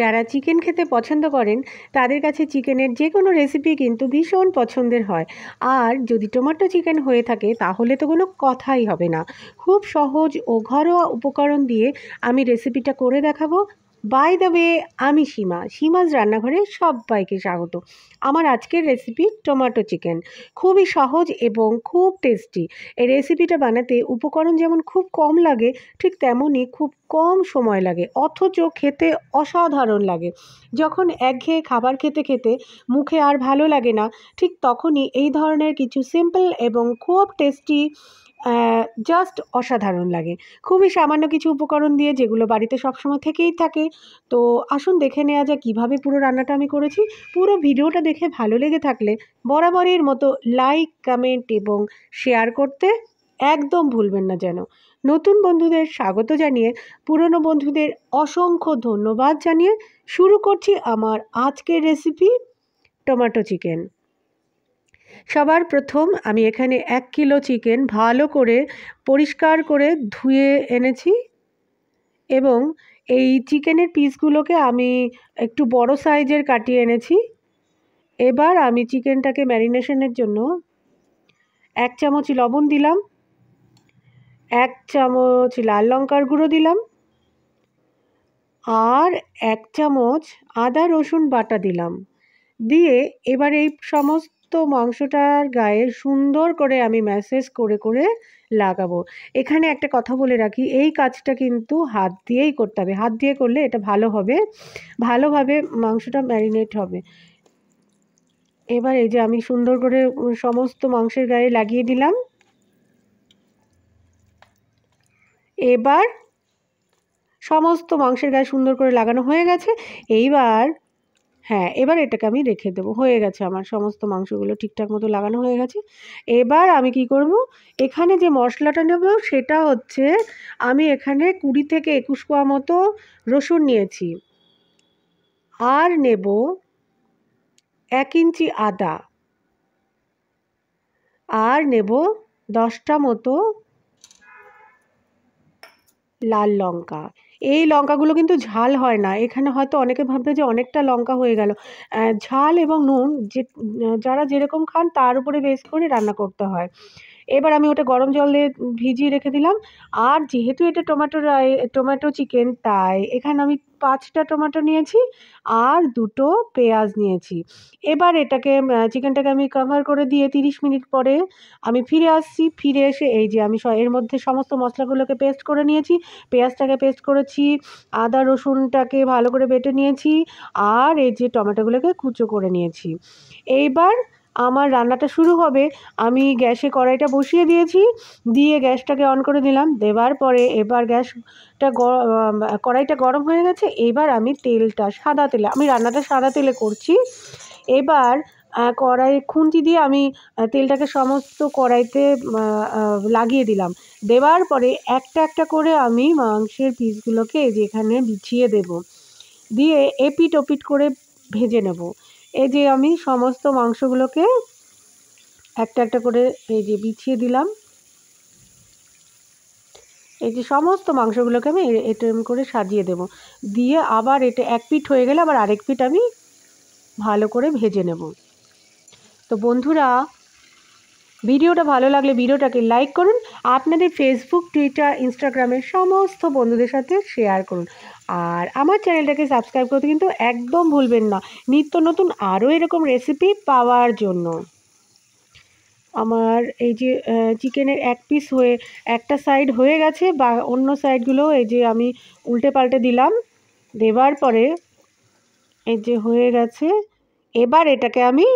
যারা চিকেন খেতে পছন্দ করেন তাদের কাছে চিকেনের যে কোনো রেসিপি কিন্তু ভীষণ পছন্দের হয় আর যদি টমেটো চিকেন হয়ে থাকে তাহলে তো কোনো কথাই হবে না খুব সহজ ও ঘরোয়া উপকরণ দিয়ে আমি রেসিপিটা করে দেখাবো বাই দ্য ওয়ে আমি সীমা সীমাজ রান্নাঘরে সবাইকে স্বাগত আমার আজকের রেসিপি টমেটো চিকেন খুবই সহজ এবং খুব টেস্টি এই রেসিপিটা বানাতে উপকরণ যেমন খুব কম লাগে ঠিক তেমনই খুব কম সময় লাগে অথচ খেতে অসাধারণ লাগে যখন একঘেয়ে খাবার খেতে খেতে মুখে আর ভালো লাগে না ঠিক তখনই এই ধরনের কিছু সিম্পল এবং খুব টেস্টি জাস্ট অসাধারণ লাগে খুবই সামান্য কিছু উপকরণ দিয়ে যেগুলো বাড়িতে সবসময় থেকেই থাকে তো আসুন দেখে নেওয়া যায় কীভাবে পুরো রান্নাটা আমি করেছি পুরো ভিডিওটা দেখে ভালো লেগে থাকলে বরাবরের মতো লাইক কমেন্ট এবং শেয়ার করতে একদম ভুলবেন না যেন নতুন বন্ধুদের স্বাগত জানিয়ে পুরনো বন্ধুদের অসংখ্য ধন্যবাদ জানিয়ে শুরু করছি আমার আজকের রেসিপি টমেটো চিকেন সবার প্রথম আমি এখানে এক কিলো চিকেন ভালো করে পরিষ্কার করে ধুয়ে এনেছি এবং এই চিকেনের পিসগুলোকে আমি একটু বড় সাইজের কাটিয়ে এনেছি এবার আমি চিকেনটাকে ম্যারিনেশনের জন্য এক চামচ লবণ দিলাম এক চামচ লাল লঙ্কার গুঁড়ো দিলাম আর এক চামচ আদা রসুন বাটা দিলাম দিয়ে এবার এই সমস্ত তো মাংসটার গায়ে সুন্দর করে আমি ম্যাসেজ করে করে লাগাবো এখানে একটা কথা বলে রাখি এই কাজটা কিন্তু হাত দিয়েই করতে হবে হাত দিয়ে করলে এটা ভালো হবে ভালোভাবে মাংসটা ম্যারিনেট হবে এবার এই যে আমি সুন্দর করে সমস্ত মাংসের গায়ে লাগিয়ে দিলাম এবার সমস্ত মাংসের গায়ে সুন্দর করে লাগানো হয়ে গেছে এইবার হ্যাঁ এবার এটাকে আমি রেখে দেবো হয়ে গেছে আমার সমস্ত মাংসগুলো ঠিকঠাক মতো লাগানো হয়ে গেছে এবার আমি কি করব এখানে যে মশলাটা নেব সেটা হচ্ছে আমি এখানে কুড়ি থেকে একুশ কোয়া মতো রসুন নিয়েছি আর নেব এক ইঞ্চি আদা আর নেব দশটা মতো লাল লঙ্কা এই লঙ্কাগুলো কিন্তু ঝাল হয় না এখানে হয়তো অনেকে ভাববে যে অনেকটা লঙ্কা হয়ে গেল ঝাল এবং নুন যে যারা যেরকম খান তার উপরে বেস করে রান্না করতে হয় এবার আমি ওটা গরম জলে ভিজিয়ে রেখে দিলাম আর যেহেতু এটা টমেটো রাই টমেটো চিকেন তাই এখানে আমি পাঁচটা টমেটো নিয়েছি আর দুটো পেঁয়াজ নিয়েছি এবার এটাকে চিকেনটাকে আমি কভার করে দিয়ে তিরিশ মিনিট পরে আমি ফিরে আসছি ফিরে এসে এই যে আমি এর মধ্যে সমস্ত মশলাগুলোকে পেস্ট করে নিয়েছি পেঁয়াজটাকে পেস্ট করেছি আদা রসুনটাকে ভালো করে বেটে নিয়েছি আর এই যে টমেটোগুলোকে কুচো করে নিয়েছি এইবার আমার রান্নাটা শুরু হবে আমি গ্যাসে কড়াইটা বসিয়ে দিয়েছি দিয়ে গ্যাসটাকে অন করে দিলাম দেবার পরে এবার গ্যাসটা কড়াইটা গরম হয়ে গেছে এবার আমি তেলটা সাদা তেলে আমি রান্নাটা সাদা তেলে করছি এবার কড়াই খুন্তি দিয়ে আমি তেলটাকে সমস্ত কড়াইতে লাগিয়ে দিলাম দেওয়ার পরে একটা একটা করে আমি মাংসের পিসগুলোকে যেখানে বিছিয়ে দেব দিয়ে এপিট ওপিট করে ভেজে নেব এই যে আমি সমস্ত মাংসগুলোকে একটা একটা করে এই যে বিছিয়ে দিলাম এই যে সমস্ত মাংসগুলোকে আমি এরম করে সাজিয়ে দেব দিয়ে আবার এটা এক পিঠ হয়ে গেলে আবার আরেক পিঠ আমি ভালো করে ভেজে নেব তো বন্ধুরা ভিডিওটা ভালো লাগলে ভিডিওটাকে লাইক করুন আপনাদের ফেসবুক টুইটার ইনস্টাগ্রামের সমস্ত বন্ধুদের সাথে শেয়ার করুন আর আমার চ্যানেলটাকে সাবস্ক্রাইব করতে কিন্তু একদম ভুলবেন না নিত্য নতুন আরও এরকম রেসিপি পাওয়ার জন্য আমার এই যে চিকেনের এক পিস হয়ে একটা সাইড হয়ে গেছে বা অন্য সাইডগুলো এই যে আমি উল্টে পাল্টে দিলাম দেবার পরে এই যে হয়ে গেছে এবার এটাকে আমি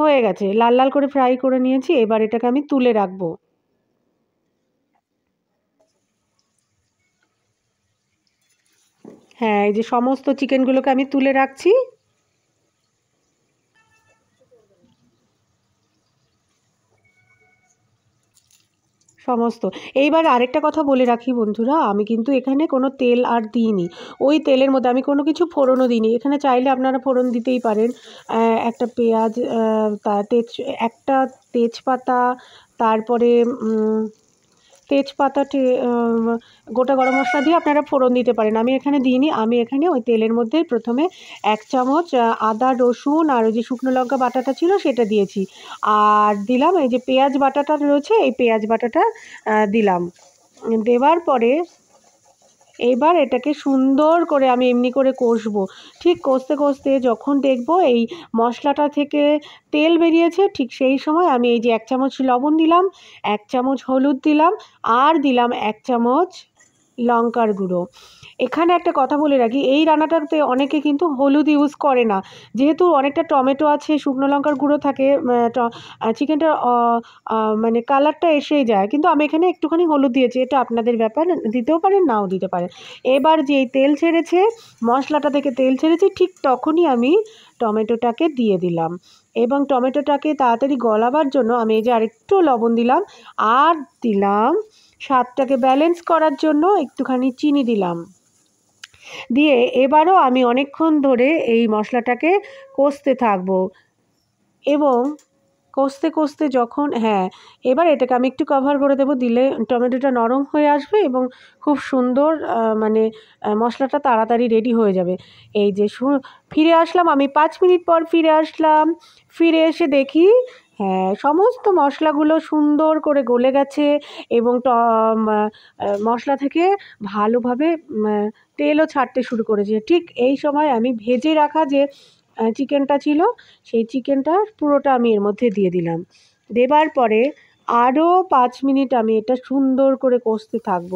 হয়ে গেছে লাল লাল করে ফ্রাই করে নিয়েছি এবার এটাকে আমি তুলে রাখবো হ্যাঁ এই যে সমস্ত চিকেনগুলোকে আমি তুলে রাখছি সমস্ত এইবার আরেকটা কথা বলে রাখি বন্ধুরা আমি কিন্তু এখানে কোনো তেল আর দিইনি ওই তেলের মধ্যে আমি কোনো কিছু ফোড়নও দিইনি এখানে চাইলে আপনারা ফোড়ন দিতেই পারেন একটা পেঁয়াজ তা তেজ একটা তেজপাতা তারপরে তেজপাতা গোটা গরম মশলা দিয়ে আপনারা ফোড়ন দিতে পারেন আমি এখানে দিইনি আমি এখানে ওই তেলের মধ্যে প্রথমে এক চামচ আদা রসুন আর ওই যে শুকনো লঙ্কা বাটাটা ছিল সেটা দিয়েছি আর দিলাম এই যে পেঁয়াজ বাটাটা রয়েছে এই পেঁয়াজ বাটাটা দিলাম দেওয়ার পরে এবার এটাকে সুন্দর করে আমি এমনি করে কষবো ঠিক কষতে কষতে যখন দেখব এই মশলাটা থেকে তেল বেরিয়েছে ঠিক সেই সময় আমি এই যে এক চামচ লবণ দিলাম এক চামচ হলুদ দিলাম আর দিলাম এক চামচ লঙ্কার গুঁড়ো এখানে একটা কথা বলে রাখি এই রান্নাটাতে অনেকে কিন্তু হলুদ ইউজ করে না যেহেতু অনেকটা টমেটো আছে শুকনো লঙ্কার গুঁড়ো থাকে চিকেনটা মানে কালারটা এসেই যায় কিন্তু আমি এখানে একটুখানি হলুদ দিয়েছি এটা আপনাদের ব্যাপার দিতেও পারেন নাও দিতে পারেন এবার যে তেল ছেড়েছে মশলাটা থেকে তেল ছেড়েছে ঠিক তখনই আমি টমেটোটাকে দিয়ে দিলাম এবং টমেটোটাকে তাড়াতাড়ি গলাবার জন্য আমি এই যে আরেকটু লবণ দিলাম আর দিলাম স্বাদটাকে ব্যালেন্স করার জন্য একটুখানি চিনি দিলাম দিয়ে এবারও আমি অনেকক্ষণ ধরে এই মশলাটাকে কষতে থাকব এবং কষতে কষতে যখন হ্যাঁ এবার এটাকে আমি একটু কভার করে দেবো দিলে টমেটোটা নরম হয়ে আসবে এবং খুব সুন্দর মানে মশলাটা তাড়াতাড়ি রেডি হয়ে যাবে এই যে ফিরে আসলাম আমি পাঁচ মিনিট পর ফিরে আসলাম ফিরে এসে দেখি হ্যাঁ সমস্ত মশলাগুলো সুন্দর করে গলে গেছে এবং ট মশলা থেকে ভালোভাবে তেলও ছাড়তে শুরু করেছে ঠিক এই সময় আমি ভেজে রাখা যে চিকেনটা ছিল সেই চিকেনটা পুরোটা আমি এর মধ্যে দিয়ে দিলাম দেবার পরে আরও পাঁচ মিনিট আমি এটা সুন্দর করে কষতে থাকব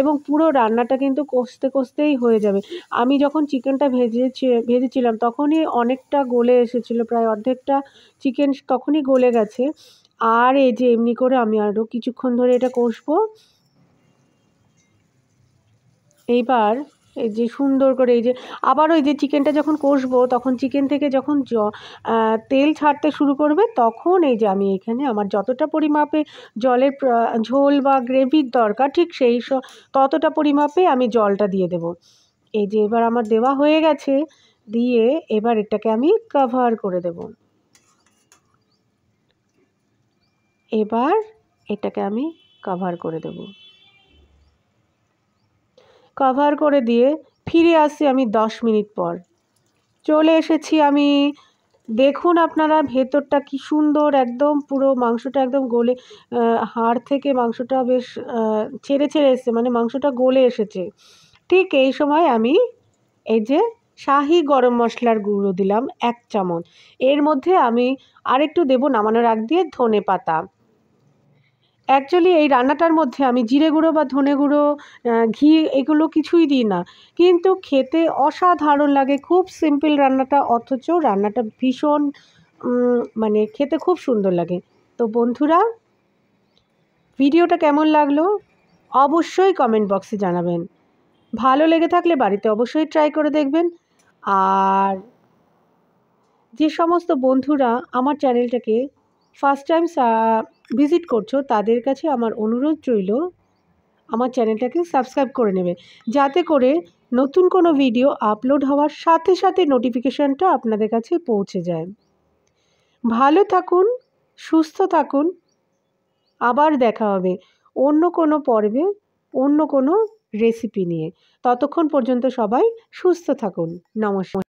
এবং পুরো রান্নাটা কিন্তু কষতে কষতেই হয়ে যাবে আমি যখন চিকেনটা ভেজেছি ভেজেছিলাম তখনই অনেকটা গলে এসেছিলো প্রায় অর্ধেকটা চিকেন তখনই গলে গেছে আর এই যে এমনি করে আমি আরও কিছুক্ষণ ধরে এটা কষবো এইবার এই যে সুন্দর করে এই যে আবার ওই যে চিকেনটা যখন কষবো তখন চিকেন থেকে যখন জ তেল ছাড়তে শুরু করবে তখন এই যে আমি এখানে আমার যতটা পরিমাপে জলের ঝোল বা গ্রেভির দরকার ঠিক সেই ততটা পরিমাপে আমি জলটা দিয়ে দেব এই যে এবার আমার দেওয়া হয়ে গেছে দিয়ে এবার এটাকে আমি কভার করে দেব এবার এটাকে আমি কভার করে দেবো কভার করে দিয়ে ফিরে আসি আমি দশ মিনিট পর চলে এসেছি আমি দেখুন আপনারা ভেতরটা কি সুন্দর একদম পুরো মাংসটা একদম গলে হাড় থেকে মাংসটা বেশ ছেড়ে ছেড়ে এসেছে মানে মাংসটা গলে এসেছে ঠিক এই সময় আমি এই যে শাহি গরম মশলার গুঁড়ো দিলাম এক চামচ এর মধ্যে আমি আরেকটু দেবো নামানোর আগ দিয়ে ধনে পাতা অ্যাকচুয়ালি এই রান্নাটার মধ্যে আমি জিরে গুঁড়ো বা ধনে গুঁড়ো ঘি এগুলো কিছুই দিই না কিন্তু খেতে অসাধারণ লাগে খুব সিম্পল রান্নাটা অথচ রান্নাটা ভীষণ মানে খেতে খুব সুন্দর লাগে তো বন্ধুরা ভিডিওটা কেমন লাগলো অবশ্যই কমেন্ট বক্সে জানাবেন ভালো লেগে থাকলে বাড়িতে অবশ্যই ট্রাই করে দেখবেন আর যে সমস্ত বন্ধুরা আমার চ্যানেলটাকে ফার্স্ট টাইম ভিজিট করছো তাদের কাছে আমার অনুরোধ রইল আমার চ্যানেলটাকে সাবস্ক্রাইব করে নেবে যাতে করে নতুন কোনো ভিডিও আপলোড হওয়ার সাথে সাথে নোটিফিকেশানটা আপনাদের কাছে পৌঁছে যায় ভালো থাকুন সুস্থ থাকুন আবার দেখা হবে অন্য কোনো পর্বে অন্য কোনো রেসিপি নিয়ে ততক্ষণ পর্যন্ত সবাই সুস্থ থাকুন নমস্কার